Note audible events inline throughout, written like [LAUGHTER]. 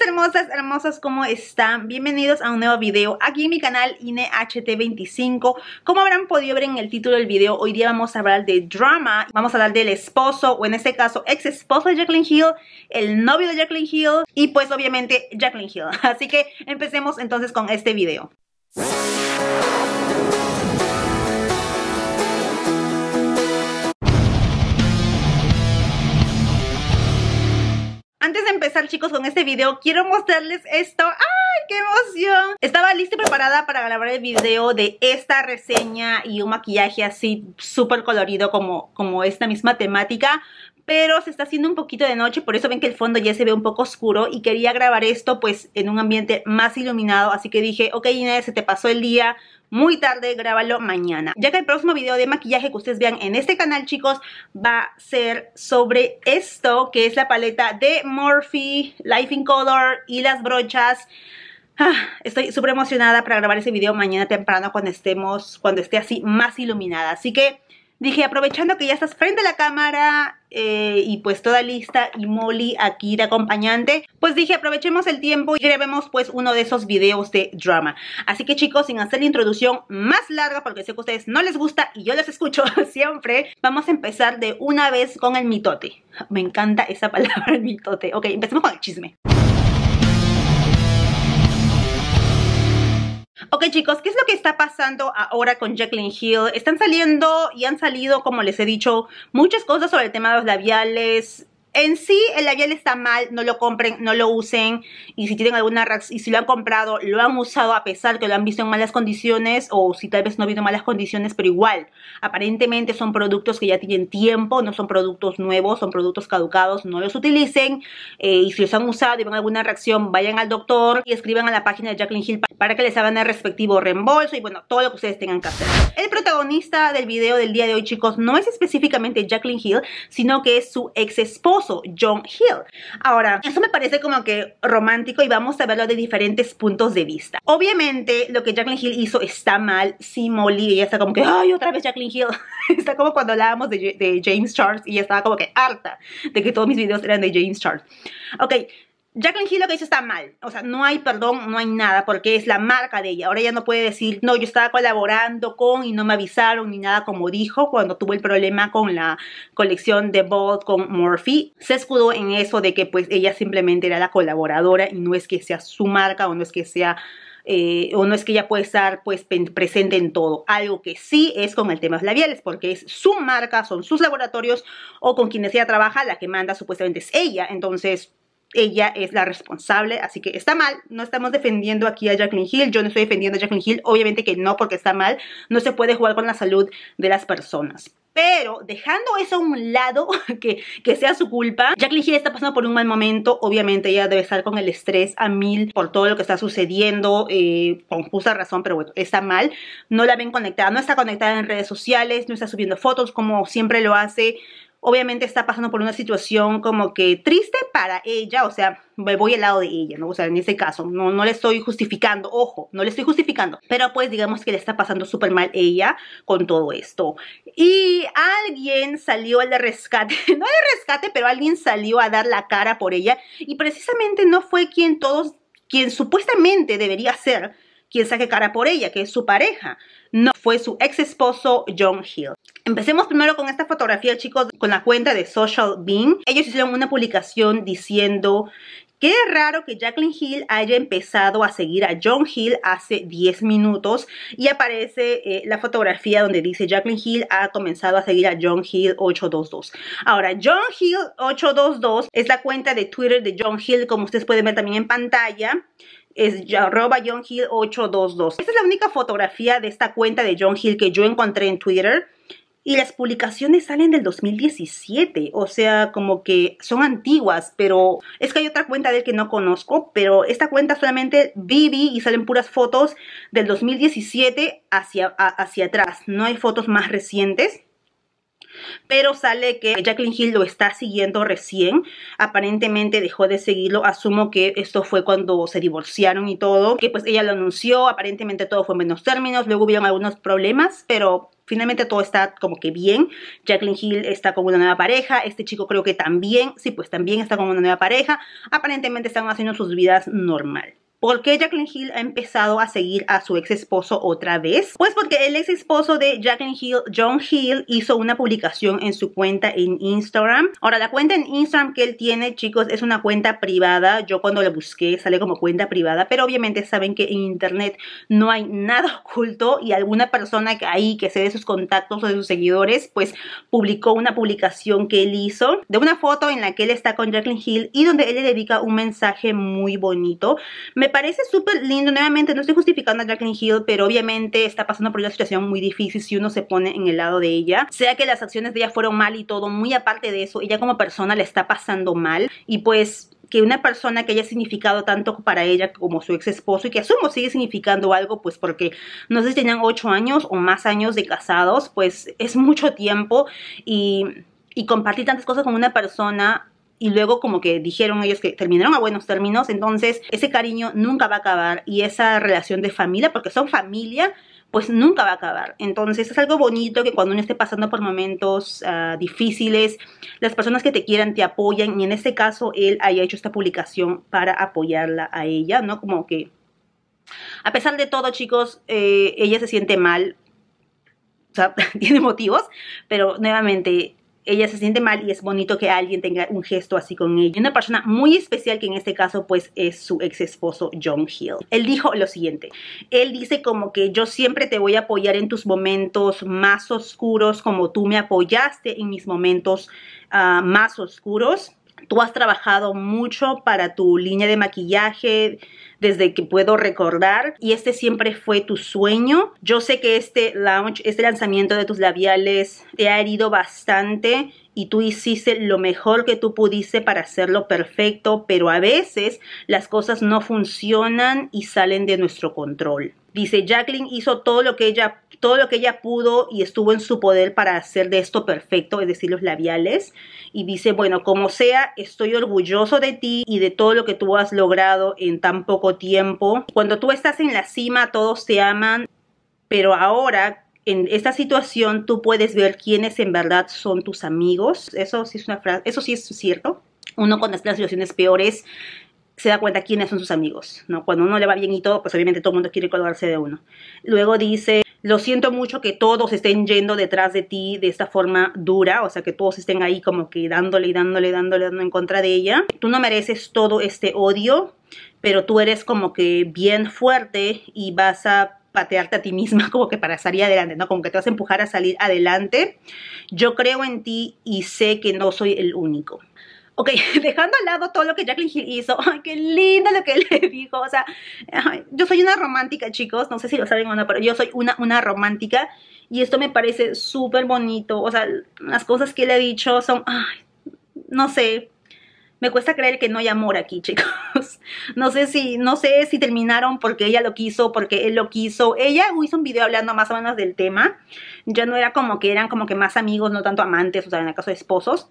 hermosas, hermosas, ¿cómo están? Bienvenidos a un nuevo video aquí en mi canal ht 25 Como habrán podido ver en el título del video, hoy día vamos a hablar de drama. Vamos a hablar del esposo, o en este caso, ex esposo de Jacqueline Hill, el novio de Jacqueline Hill y pues obviamente Jacqueline Hill. [LAUGHS] Así que empecemos entonces con este video. Antes de empezar chicos con este video quiero mostrarles esto ¡Ay, qué emoción! Estaba lista y preparada para grabar el video de esta reseña y un maquillaje así súper colorido como, como esta misma temática pero se está haciendo un poquito de noche, por eso ven que el fondo ya se ve un poco oscuro y quería grabar esto pues en un ambiente más iluminado, así que dije, ok Inés, se te pasó el día, muy tarde, grábalo mañana. Ya que el próximo video de maquillaje que ustedes vean en este canal, chicos, va a ser sobre esto, que es la paleta de Morphe, Life in Color y las brochas. Ah, estoy súper emocionada para grabar ese video mañana temprano cuando estemos, cuando esté así más iluminada. Así que dije, aprovechando que ya estás frente a la cámara eh, y pues toda lista y Molly aquí de acompañante, pues dije, aprovechemos el tiempo y grabemos pues uno de esos videos de drama. Así que chicos, sin hacer la introducción más larga, porque sé que a ustedes no les gusta y yo les escucho [LAUGHS] siempre, vamos a empezar de una vez con el mitote. Me encanta esa palabra, el mitote. Ok, empecemos con el chisme. Ok chicos, ¿qué es lo que está pasando ahora con Jacqueline Hill? Están saliendo y han salido, como les he dicho, muchas cosas sobre el tema de los labiales, en sí el labial está mal, no lo compren, no lo usen y si tienen alguna y si lo han comprado, lo han usado a pesar que lo han visto en malas condiciones o si tal vez no habido malas condiciones, pero igual, aparentemente son productos que ya tienen tiempo, no son productos nuevos, son productos caducados, no los utilicen eh, y si los han usado y van alguna reacción, vayan al doctor y escriban a la página de Jacqueline Hill para que les hagan el respectivo reembolso y bueno, todo lo que ustedes tengan que hacer. El protagonista del video del día de hoy, chicos, no es específicamente Jacqueline Hill, sino que es su ex esposo John Hill. Ahora, eso me parece como que romántico y vamos a verlo de diferentes puntos de vista. Obviamente, lo que Jacqueline Hill hizo está mal. Sí, Molly, ella está como que, ay, otra vez Jacqueline Hill. [LAUGHS] está como cuando hablábamos de, James Charles y estaba como que harta de que todos mis videos eran de James Charles. Ok, Jacqueline Hill lo que dice está mal. O sea, no hay perdón, no hay nada, porque es la marca de ella. Ahora ella no puede decir, no, yo estaba colaborando con y no me avisaron ni nada, como dijo cuando tuvo el problema con la colección de Bold con Murphy. Se escudó en eso de que pues ella simplemente era la colaboradora y no es que sea su marca o no es que sea eh, o no es que ella puede estar pues presente en todo. Algo que sí es con el tema de los labiales, porque es su marca, son sus laboratorios o con quienes ella trabaja, la que manda supuestamente es ella. Entonces, ella es la responsable, así que está mal, no estamos defendiendo aquí a Jacqueline Hill, yo no estoy defendiendo a Jacqueline Hill, obviamente que no, porque está mal, no se puede jugar con la salud de las personas. Pero dejando eso a un lado, [LAUGHS] que, que sea su culpa, Jacqueline Hill está pasando por un mal momento, obviamente ella debe estar con el estrés a mil por todo lo que está sucediendo, eh, con justa razón, pero bueno, está mal, no la ven conectada, no está conectada en redes sociales, no está subiendo fotos como siempre lo hace, obviamente está pasando por una situación como que triste para ella, o sea, me voy al lado de ella, ¿no? O sea, en ese caso, no, no le estoy justificando, ojo, no le estoy justificando, pero pues digamos que le está pasando súper mal ella con todo esto. Y alguien salió al rescate, [LAUGHS] no al rescate, pero alguien salió a dar la cara por ella y precisamente no fue quien todos, quien supuestamente debería ser, quien saque cara por ella, que es su pareja. No, fue su ex esposo John Hill. Empecemos primero con esta fotografía, chicos, con la cuenta de Social Bean. Ellos hicieron una publicación diciendo Qué raro que Jacqueline Hill haya empezado a seguir a John Hill hace 10 minutos y aparece eh, la fotografía donde dice Jacqueline Hill ha comenzado a seguir a John Hill 822. Ahora, John Hill 822 es la cuenta de Twitter de John Hill, como ustedes pueden ver también en pantalla es arroba John Hill 822. Esta es la única fotografía de esta cuenta de John Hill que yo encontré en Twitter. Y las publicaciones salen del 2017, o sea, como que son antiguas, pero es que hay otra cuenta de él que no conozco, pero esta cuenta solamente viví y salen puras fotos del 2017 hacia, hacia atrás, no hay fotos más recientes pero sale que Jacqueline Hill lo está siguiendo recién, aparentemente dejó de seguirlo, asumo que esto fue cuando se divorciaron y todo, que pues ella lo anunció, aparentemente todo fue en menos términos, luego hubieron algunos problemas, pero finalmente todo está como que bien. Jacqueline Hill está con una nueva pareja, este chico creo que también, sí, pues también está con una nueva pareja. Aparentemente están haciendo sus vidas normal. ¿Por qué Jacqueline Hill ha empezado a seguir a su ex esposo otra vez? Pues porque el ex esposo de Jacqueline Hill, John Hill, hizo una publicación en su cuenta en Instagram. Ahora, la cuenta en Instagram que él tiene, chicos, es una cuenta privada. Yo cuando la busqué sale como cuenta privada, pero obviamente saben que en internet no hay nada [LAUGHS] oculto y alguna persona que ahí que se de sus contactos o de sus seguidores, pues publicó una publicación que él hizo de una foto en la que él está con Jacqueline Hill y donde él le dedica un mensaje muy bonito. Me me parece súper lindo, nuevamente no estoy justificando a Jacqueline Hill, pero obviamente está pasando por una situación muy difícil si uno se pone en el lado de ella. Sea que las acciones de ella fueron mal y todo, muy aparte de eso, ella como persona le está pasando mal y pues que una persona que haya significado tanto para ella como su ex esposo y que asumo sigue significando algo, pues porque no sé si tenían 8 años o más años de casados, pues es mucho tiempo y, y compartir tantas cosas con una persona y luego como que dijeron ellos que terminaron a buenos términos, entonces ese cariño nunca va a acabar y esa relación de familia, porque son familia, pues nunca va a acabar. Entonces es algo bonito que cuando uno esté pasando por momentos ah, difíciles, las personas que te quieran te apoyan y en este caso él haya hecho esta publicación para apoyarla a ella, ¿no? Como que... A pesar de todo, chicos, eh, ella se siente mal o sea, [LAUGHS] tiene motivos, pero nuevamente ella se siente mal y es bonito que alguien tenga un gesto así con ella. Una persona muy especial que en este caso pues es su ex esposo John Hill. Él dijo lo siguiente, él dice como que yo siempre te voy a apoyar en tus momentos más oscuros como tú me apoyaste en mis momentos ah, más oscuros Tú has trabajado mucho para tu línea de maquillaje desde que puedo recordar y este siempre fue tu sueño. Yo sé que este launch, este lanzamiento de tus labiales te ha herido bastante y tú hiciste lo mejor que tú pudiste para hacerlo perfecto, pero a veces las cosas no funcionan y salen de nuestro control. Dice, Jacqueline hizo todo lo que ella todo lo que ella pudo y estuvo en su poder para hacer de esto perfecto, es decir, los labiales. Y dice, bueno, como sea, estoy orgulloso de ti y de todo lo que tú has logrado en tan poco tiempo. Cuando tú estás en la cima, todos te aman, pero ahora en esta situación tú puedes ver quiénes en verdad son tus amigos. Eso sí es una frase, eso sí es cierto. Uno cuando está en situaciones peores se da cuenta quiénes son sus amigos, ¿no? Cuando uno le va bien y todo, pues obviamente todo el mundo quiere colgarse de uno. Luego dice, lo siento mucho que todos estén yendo detrás de ti de esta forma dura, o sea, que todos estén ahí como que dándole y dándole, dándole, dándole en contra de ella. Tú no mereces todo este odio, pero tú eres como que bien fuerte y vas a patearte a ti misma [LAUGHS] como que para salir adelante, ¿no? Como que te vas a empujar a salir adelante. Yo creo en ti y sé que no soy el único. Ok, [LAUGHS] dejando al lado todo lo que Jacqueline Hill hizo, [LAUGHS] ay, qué lindo lo que le dijo, o sea, yo soy una romántica, chicos, no sé si lo saben o no, pero yo soy una, una romántica y esto me parece súper bonito, o sea, las cosas que le ha dicho son, ay, no sé, me cuesta creer que no hay amor aquí, [LAUGHS] chicos. No sé si, no sé si terminaron porque ella lo quiso, porque él lo quiso. Ella hizo un video hablando más o menos del tema. Ya no era como que eran como que más amigos, no tanto amantes, o sea, en el caso de esposos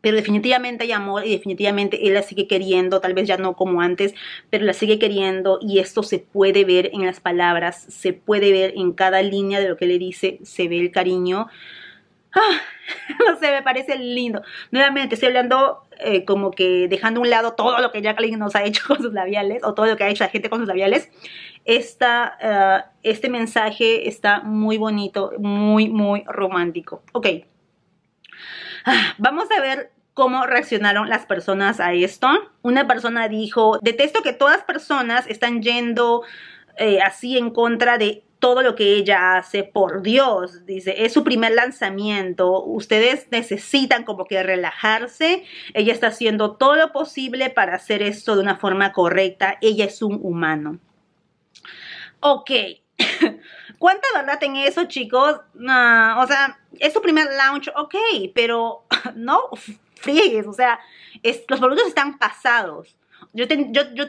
pero definitivamente hay amor y definitivamente él la sigue queriendo, tal vez ya no como antes, pero la sigue queriendo y esto se puede ver en las palabras, se puede ver en cada línea de lo que le dice, se ve el cariño. [LAUGHS] no sé, me parece lindo. Nuevamente, estoy hablando eh, como que dejando a un lado todo lo que Jacqueline nos ha hecho [LAUGHS] con sus labiales, o todo lo que ha hecho la gente con sus labiales. Esta, eh, este mensaje está muy bonito, muy, muy romántico. Ok. Ah, vamos a ver cómo reaccionaron las personas a esto. Una persona dijo, detesto que todas personas están yendo eh, así en contra de todo lo que ella hace, por Dios, dice, es su primer lanzamiento, ustedes necesitan como que relajarse, ella está haciendo todo lo posible para hacer esto de una forma correcta, ella es un humano. Ok, [LAUGHS] ¿Cuánta verdad en eso, chicos? o sea, es su primer launch, ok, pero [LAUGHS] no [LAUGHS] fríes, o sea, los productos están pasados. Yo te,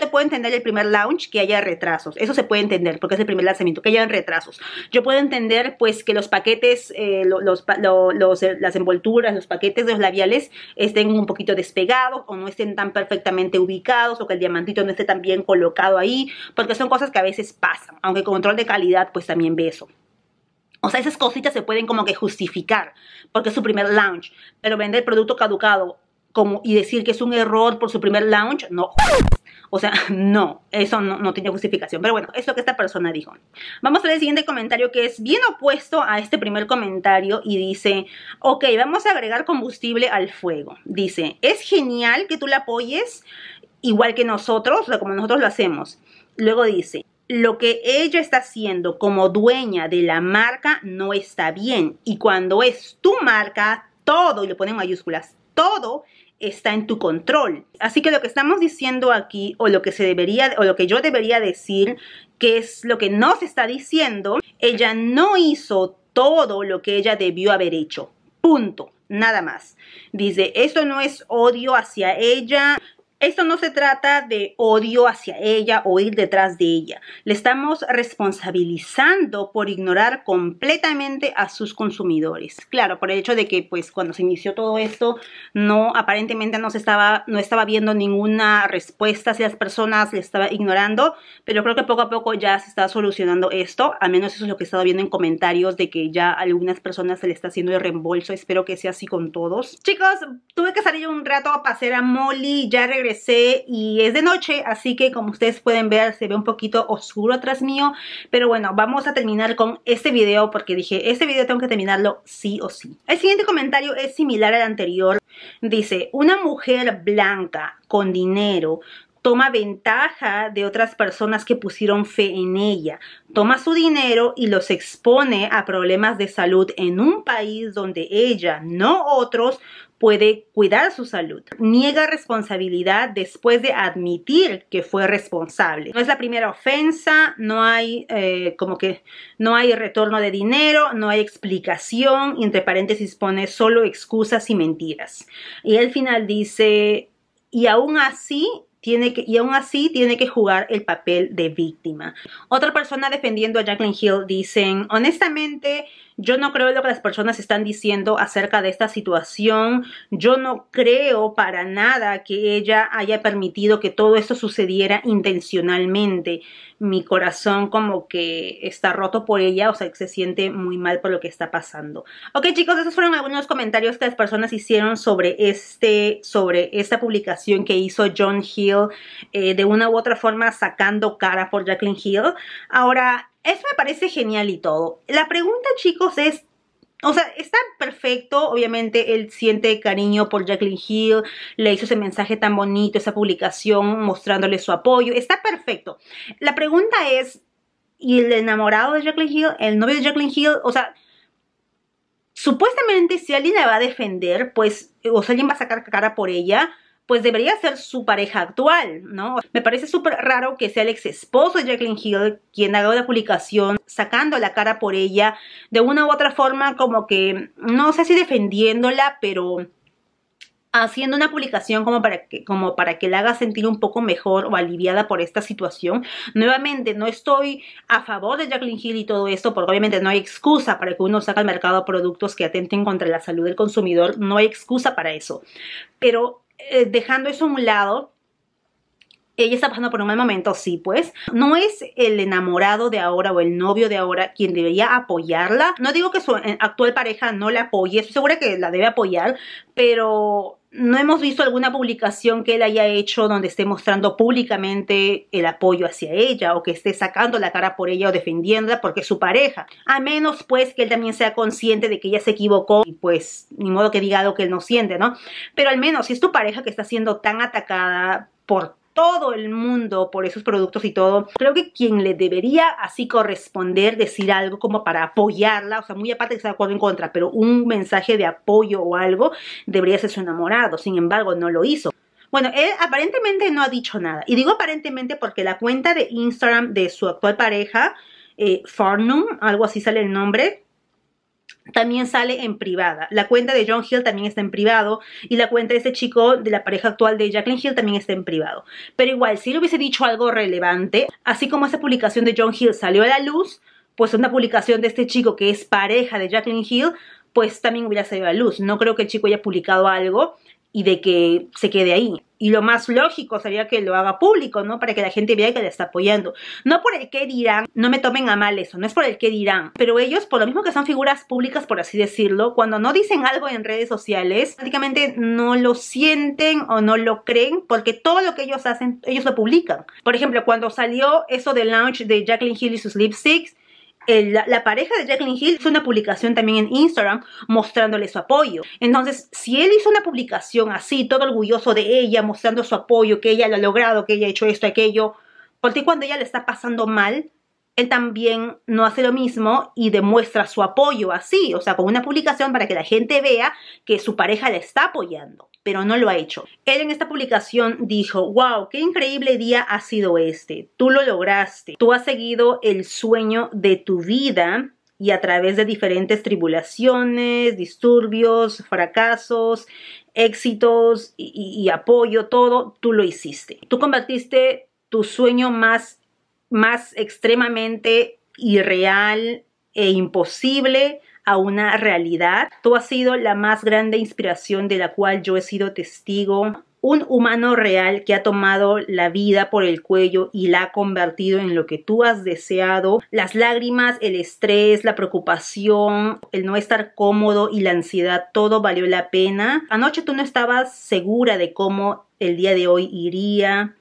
puedo entender el primer launch que haya retrasos. Eso se puede entender porque es el primer lanzamiento, que haya retrasos. Yo puedo entender pues que los paquetes, eh, eh, las envolturas, los paquetes de los labiales estén un poquito despegados o no estén tan perfectamente ubicados o que el diamantito no esté tan bien colocado ahí, porque son cosas que a veces pasan. Aunque control de calidad pues también ve eso. O sea, esas cositas se pueden como que justificar porque es su primer launch, pero vender producto caducado y decir que es un error por su primer launch, no. O sea, [LAUGHS] no, eso no, tiene justificación. Pero bueno, es lo que esta persona dijo. Vamos a ver el siguiente comentario que es bien opuesto a este primer comentario y dice, ok, vamos a agregar combustible al fuego. Dice, es genial que tú la apoyes igual que nosotros, o sea, como nosotros lo hacemos. Luego dice, lo que ella está haciendo como dueña de la marca no está bien. Y cuando es tu marca, todo, y le ponen mayúsculas, todo está en tu control. Así que lo que estamos diciendo aquí, o lo que se debería, o lo que yo debería decir, que es lo que no se está diciendo, ella no hizo todo lo que ella debió haber hecho. Punto. Nada más. Dice, esto no es odio hacia ella, esto no se trata de odio hacia ella o ir detrás de ella. Le estamos responsabilizando por ignorar completamente a sus consumidores. Claro, por el hecho de que pues cuando se inició todo esto no aparentemente no se estaba no estaba viendo ninguna respuesta si las personas le estaba ignorando, pero creo que poco a poco ya se está solucionando esto. Al menos eso es lo que he estado viendo en comentarios de que ya a algunas personas se le está haciendo el reembolso. Espero que sea así con todos. Chicos, tuve que salir un rato a pasear a Molly, ya regresé y es de noche, así que como ustedes pueden ver se ve un poquito oscuro atrás mío, pero bueno, vamos a terminar con este video porque dije, este video tengo que terminarlo sí o sí. El siguiente comentario es similar al anterior, dice, una mujer blanca con dinero toma ventaja de otras personas que pusieron fe en ella, toma su dinero y los expone a problemas de salud en un país donde ella, no otros, puede cuidar su salud. Niega responsabilidad después de admitir que fue responsable. No es la primera ofensa, no hay eh, como que no hay retorno de dinero, no hay explicación, entre paréntesis pone solo excusas y mentiras. Y al final dice, y aún así tiene que, y aún así tiene que jugar el papel de víctima. Otra persona defendiendo a Jacqueline Hill dicen, honestamente, yo no creo en lo que las personas están diciendo acerca de esta situación. Yo no creo para nada que ella haya permitido que todo esto sucediera intencionalmente. Mi corazón como que está roto por ella, o sea, que se siente muy mal por lo que está pasando. Ok, chicos, esos fueron algunos comentarios que las personas hicieron sobre este, sobre esta publicación que hizo John Hill eh, de una u otra forma sacando cara por Jacqueline Hill. Ahora, eso me parece genial y todo. La pregunta, chicos, es, o sea, está perfecto, obviamente él siente cariño por Jacqueline Hill, le hizo ese mensaje tan bonito, esa publicación mostrándole su apoyo, está perfecto. La pregunta es, ¿y el enamorado de Jacqueline Hill, el novio de Jacqueline Hill, o sea, supuestamente si alguien la va a defender, pues, o sea, alguien va a sacar cara por ella, pues debería ser su pareja actual, ¿no? Me parece súper raro que sea el ex esposo de Jacqueline Hill quien haga una publicación sacando la cara por ella, de una u otra forma como que, no sé si defendiéndola, pero haciendo una publicación como para que como para que la haga sentir un poco mejor o aliviada por esta situación. Nuevamente, no estoy a favor de Jacqueline Hill y todo esto, porque obviamente no hay excusa para que uno saca al mercado productos que atenten contra la salud del consumidor, no hay excusa para eso. Pero eh, dejando eso a un lado, ella está pasando por un mal momento, sí, pues. No es el enamorado de ahora o el novio de ahora quien debería apoyarla. No digo que su eh, actual pareja no la apoye, estoy segura que la debe apoyar, pero no hemos visto alguna publicación que él haya hecho donde esté mostrando públicamente el apoyo hacia ella o que esté sacando la cara por ella o defendiéndola porque es su pareja. A menos pues que él también sea consciente de que ella se equivocó y pues ni modo que diga algo que él no siente, ¿no? Pero al menos si es tu pareja que está siendo tan atacada por todo el mundo por esos productos y todo. Creo que quien le debería así corresponder decir algo como para apoyarla, o sea, muy aparte que se acuerdo en contra, pero un mensaje de apoyo o algo debería ser su enamorado. Sin embargo, no lo hizo. Bueno, él aparentemente no ha dicho nada. Y digo aparentemente porque la cuenta de Instagram de su actual pareja, eh, Farnum, algo así sale el nombre, también sale en privada. La cuenta de John Hill también está en privado y la cuenta de este chico, de la pareja actual de Jacqueline Hill, también está en privado. Pero igual, si le hubiese dicho algo relevante, así como esa publicación de John Hill salió a la luz, pues una publicación de este chico que es pareja de Jacqueline Hill, pues también hubiera salido a la luz. No creo que el chico haya publicado algo y de que se quede ahí y lo más lógico sería que lo haga público, ¿no? Para que la gente vea que le está apoyando. No por el que dirán, no me tomen a mal eso, no es por el que dirán, pero ellos, por lo mismo que son figuras públicas, por así decirlo, cuando no dicen algo en redes sociales, prácticamente no lo sienten o no lo creen, porque todo lo que ellos hacen, ellos lo publican. Por ejemplo, cuando salió eso del launch de Jacqueline Hill y sus lipsticks, la, pareja de Jacqueline Hill hizo una publicación también en Instagram mostrándole su apoyo. Entonces, si él hizo una publicación así, todo orgulloso de ella, mostrando su apoyo, que ella lo ha logrado, que ella ha hecho esto, aquello, porque cuando ella le está pasando mal, él también no hace lo mismo y demuestra su apoyo así, o sea, con una publicación para que la gente vea que su pareja le está apoyando, pero no lo ha hecho. Él en esta publicación dijo, wow, qué increíble día ha sido este, tú lo lograste, tú has seguido el sueño de tu vida y a través de diferentes tribulaciones, disturbios, fracasos, éxitos y, apoyo, todo, tú lo hiciste. Tú combatiste tu sueño más más extremadamente irreal e imposible a una realidad. Tú has sido la más grande inspiración de la cual yo he sido testigo. Un humano real que ha tomado la vida por el cuello y la ha convertido en lo que tú has deseado. Las lágrimas, el estrés, la preocupación, el no estar cómodo y la ansiedad, todo valió la pena. Anoche tú no estabas segura de cómo el día de hoy iría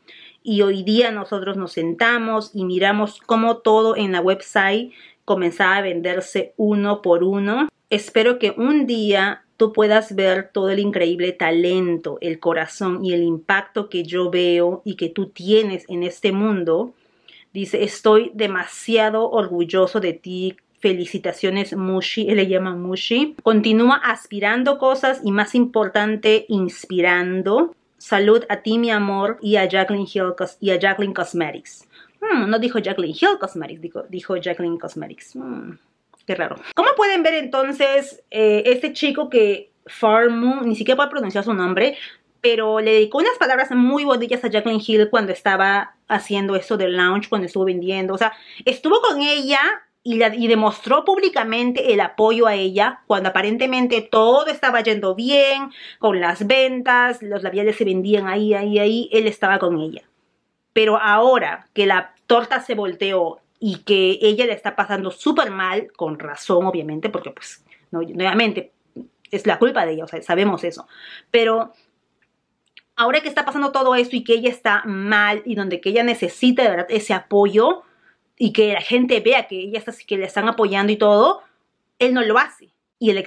y hoy día nosotros nos sentamos y miramos cómo todo en la website comenzaba a venderse uno por uno. Espero que un día tú puedas ver todo el increíble talento, el corazón y el impacto que yo veo y que tú tienes en este mundo. Dice, estoy demasiado orgulloso de ti, felicitaciones Mushi, él le llama Mushi. Continúa aspirando cosas y más importante, inspirando. Salud a ti, mi amor, y a Jacqueline, Hill, y a Jacqueline Cosmetics. Hmm, no dijo Jacqueline Hill Cosmetics, dijo, dijo Jacqueline Cosmetics. Hmm, qué raro. Como pueden ver entonces, eh, este chico que Farmu, ni siquiera puedo pronunciar su nombre, pero le dedicó unas palabras muy bonitas a Jacqueline Hill cuando estaba haciendo eso del lounge, cuando estuvo vendiendo. O sea, estuvo con ella y, demostró públicamente el apoyo a ella cuando aparentemente todo estaba yendo bien, con las ventas, los labiales se vendían ahí, ahí, ahí, él estaba con ella. Pero ahora que la torta se volteó y que ella le está pasando súper mal, con razón obviamente, porque pues no, nuevamente es la culpa de ella, sabemos eso, pero ahora que está pasando todo esto y que ella está mal y donde que ella necesita de verdad ese apoyo, y que la gente vea que ellas así que le están apoyando y todo, él no lo hace. Y el,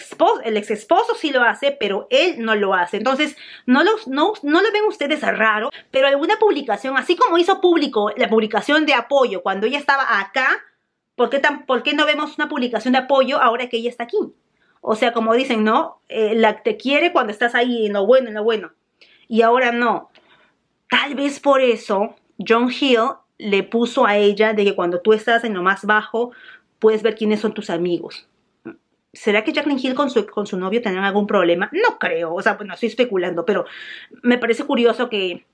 el ex esposo sí lo hace, pero él no lo hace. Entonces, no, no, lo ven ustedes raro, pero alguna publicación, así como hizo público la publicación de apoyo cuando ella estaba acá, ¿por qué, tan, ¿por no vemos una publicación de apoyo ahora que ella está aquí? O sea, como dicen, ¿no? Eh, la te quiere cuando estás ahí en lo bueno, en lo bueno. Y ahora no. Tal vez por eso John Hill le puso a ella de que cuando tú estás en lo más bajo, puedes ver quiénes son tus amigos. ¿Será que Jacqueline Hill con su, novio tendrán algún problema? No creo, o sea, bueno, estoy especulando, pero me parece curioso que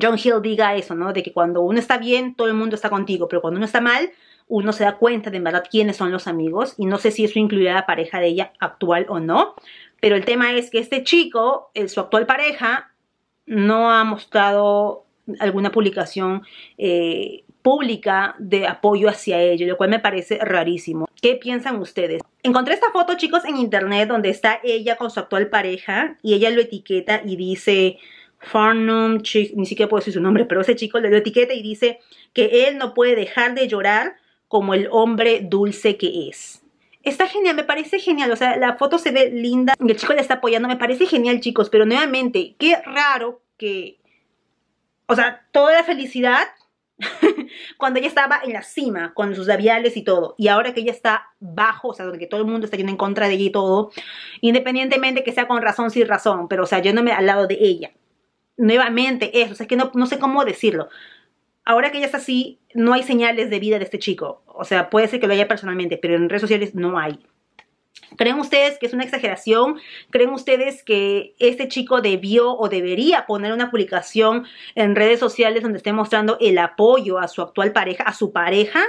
John Hill diga eso, ¿no? De que cuando uno está bien, todo el mundo está contigo, pero cuando uno está mal, uno se da cuenta de verdad quiénes son los amigos, y no sé si eso incluye a la pareja de ella actual o no, pero el tema es que este chico, eh, su actual pareja, no ha mostrado alguna publicación eh, pública de apoyo hacia ella, lo cual me parece rarísimo. ¿Qué piensan ustedes? Encontré esta foto, chicos, en internet donde está ella con su actual pareja y ella lo etiqueta y dice... Farnum, ni siquiera puedo decir su nombre, pero ese chico le lo etiqueta y dice que él no puede dejar de llorar como el hombre dulce que es. Está genial, me parece genial, o sea, la foto se ve linda, y el chico le está apoyando, me parece genial chicos, pero nuevamente, qué raro que o sea, toda la felicidad [LAUGHS] cuando ella estaba en la cima, con sus labiales y todo, y ahora que ella está bajo, o sea, donde todo el mundo está yendo en contra de ella y todo, independientemente que sea con razón, sin razón, pero o sea, yo al lado de ella. Nuevamente, eso, o sea, es que no, no sé cómo decirlo. Ahora que ella está así, no hay señales de vida de este chico. O sea, puede ser que lo haya personalmente, pero en redes sociales no hay. ¿Creen ustedes que es una exageración? ¿Creen ustedes que este chico debió o debería poner una publicación en redes sociales donde esté mostrando el apoyo a su actual pareja, a su pareja?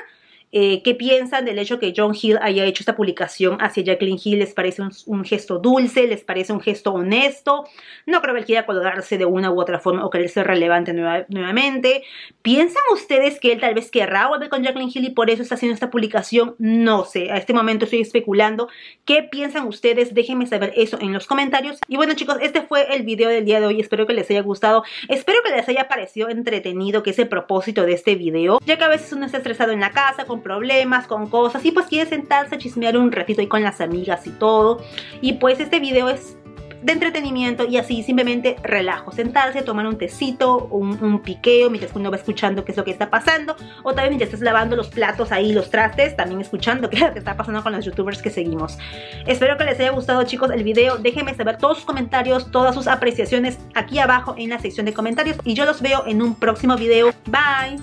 Eh, ¿Qué piensan del hecho que John Hill haya hecho esta publicación hacia Jacqueline Hill? ¿Les parece un, gesto dulce? ¿Les parece un gesto honesto? No creo que él quiera colgarse de una u otra forma o querer ser relevante nuevamente. ¿Piensan ustedes que él tal vez querrá volver con Jacqueline Hill y por eso está haciendo esta publicación? No sé, a este momento estoy especulando. ¿Qué piensan ustedes? Déjenme saber eso en los comentarios. Y bueno chicos, este fue el video del día de hoy. Espero que les haya gustado. Espero que les haya parecido entretenido, que es el propósito de este video. Ya que a veces uno está estresado en la casa, con problemas, con cosas, y pues quiere sentarse a chismear un ratito ahí con las amigas y todo. Y pues este video es de entretenimiento y así simplemente relajo, sentarse, tomar un tecito, un, piqueo mientras uno va escuchando qué es lo que está pasando o también mientras estás lavando los platos ahí, los trastes, también escuchando [LAUGHS] qué es lo que está pasando con los youtubers que seguimos. Espero que les haya gustado chicos el video, déjenme saber todos sus comentarios, todas sus apreciaciones aquí abajo en la sección de comentarios y yo los veo en un próximo video. Bye!